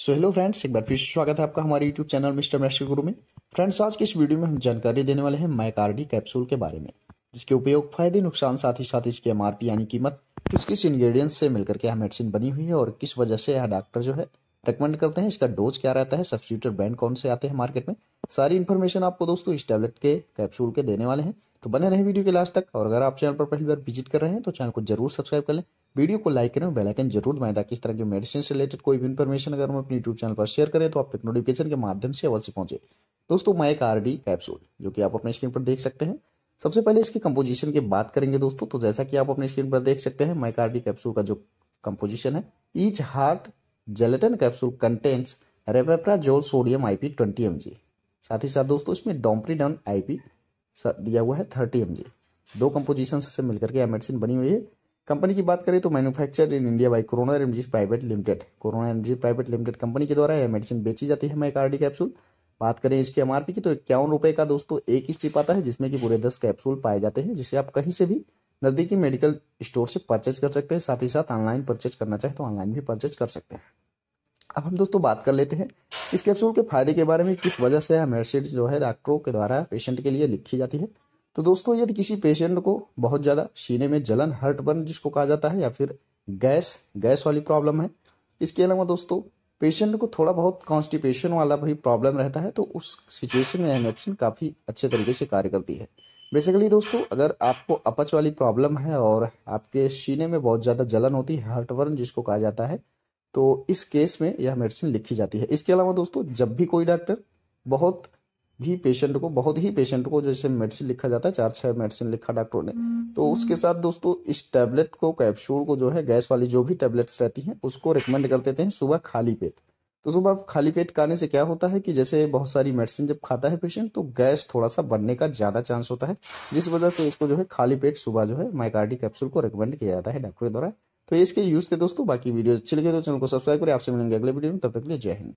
So hello friends एक बार फिर स्वागत है आपका हमारे यूट्यूब चैनल मिस्टर मैस्टर गुरु में फ्रेंड्स आज के इस वीडियो में हम जानकारी देने वाले हैं माइकार्डी कैप्सूल के बारे में जिसके उपयोग फायदे नुकसान साथ ही साथ इसकी एम यानी कीमत किस किस इंग्रेडिएंट्स से मिलकर के यह मेडिसिन बनी हुई है और किस वजह से यह डॉक्टर जो है रिकमेंड करते हैं इसका डोज क्या रहता है सब्सिट्यूटर ब्रांड कौन से आते हैं मार्केट में सारी इन्फॉर्मेशन आपको दोस्तों इस टैबलेट के कैप्सूल के देने वाले हैं तो बने रहे वीडियो के लास्ट तक और अगर आप चैनल पर पहली बार विजिट कर रहे हैं तो चैनल को जरूर सब्सक्राइब कर लें वीडियो को लाइक करें और आइकन जरूर दबाएं ताकि इस तरह की मेडिसिन से रिलेटेड कोई भी इन्फॉर्मेशन अगर हम अपने यूट्यूब चैनल पर शेयर करें तो आप तक नोटिफिकेशन के माध्यम से अवश्य पहुंचे दोस्तों माइक एक आरडी कैप्सूल जो कि आप अपने स्क्रीन पर देख सकते हैं सबसे पहले इसकी कंपोजिशन की बात करेंगे दोस्तों तो जैसा कि आप अपने स्क्रीन पर देख सकते हैं माइक आर कैप्सूल का जो कंपोजिशन है each hard gelatin capsule contents rabeprazole sodium IP twenty M साथ ही साथ दोस्तों इसमें डोम्प्रीडन पी दिया हुआ है थर्टी एम दो कंपोजिशन से मिलकर के मेडिसिन बनी हुई है कंपनी की बात करें तो manufacture in India by Corona एमजीज प्राइवेट लिमिटेड कोरोना एमजीज प्राइवेट लिमिटेड कंपनी के द्वारा यह मेडिसिन बेची जाती है कार्डी कैप्सूल बात करें इसके एम की तो इक्यावन रुपए का दोस्तों एक ही स्ट्रिप आता है जिसमें कि पूरे दस कैप्सूल पाए जाते हैं जिसे आप कहीं से भी नज़दीकी मेडिकल स्टोर से परचेज कर सकते हैं साथ ही साथ ऑनलाइन परचेज करना चाहे तो ऑनलाइन भी परचेज कर सकते हैं अब हम दोस्तों बात कर लेते हैं इस कैप्सूल के फायदे के बारे में किस वजह से यह मेडिसिन जो है डॉक्टरों के द्वारा पेशेंट के लिए लिखी जाती है तो दोस्तों यदि किसी पेशेंट को बहुत ज़्यादा सीने में जलन हर्टबर्न जिसको कहा जाता है या फिर गैस गैस वाली प्रॉब्लम है इसके अलावा दोस्तों पेशेंट को थोड़ा बहुत कॉन्स्टिपेशन वाला भी प्रॉब्लम रहता है तो उस सिचुएशन में यह मेडिसिन काफ़ी अच्छे तरीके से कार्य करती है बेसिकली दोस्तों अगर आपको अपच वाली प्रॉब्लम है और आपके सीने में बहुत ज़्यादा जलन होती है हर्टवर्न जिसको कहा जाता है तो इस केस में यह मेडिसिन लिखी जाती है इसके अलावा दोस्तों जब भी कोई डॉक्टर बहुत भी पेशेंट को बहुत ही पेशेंट को जैसे मेडिसिन लिखा जाता है चार छः मेडिसिन लिखा डॉक्टरों ने हम्म, तो उसके हम्म। साथ दोस्तों इस टैबलेट को कैप्सूल को जो है गैस वाली जो भी टैबलेट्स रहती हैं उसको रिकमेंड कर देते हैं सुबह खाली पेट तो सुबह खाली पेट खाने से क्या होता है कि जैसे बहुत सारी मेडिसिन जब खाता है पेशेंट तो गैस थोड़ा सा बनने का ज़्यादा चांस होता है जिस वजह से इसको जो है खाली पेट सुबह जो है माइकार्डी कैप्सूल को रिकमेंड किया जाता है डॉक्टर द्वारा तो इसके यूज़ थे दोस्तों बाकी वीडियो अच्छी लगे तो चैनल को सब्सक्राइब करें आपसे मिलेंगे अगले वीडियो में तब तक के लिए जय हिंद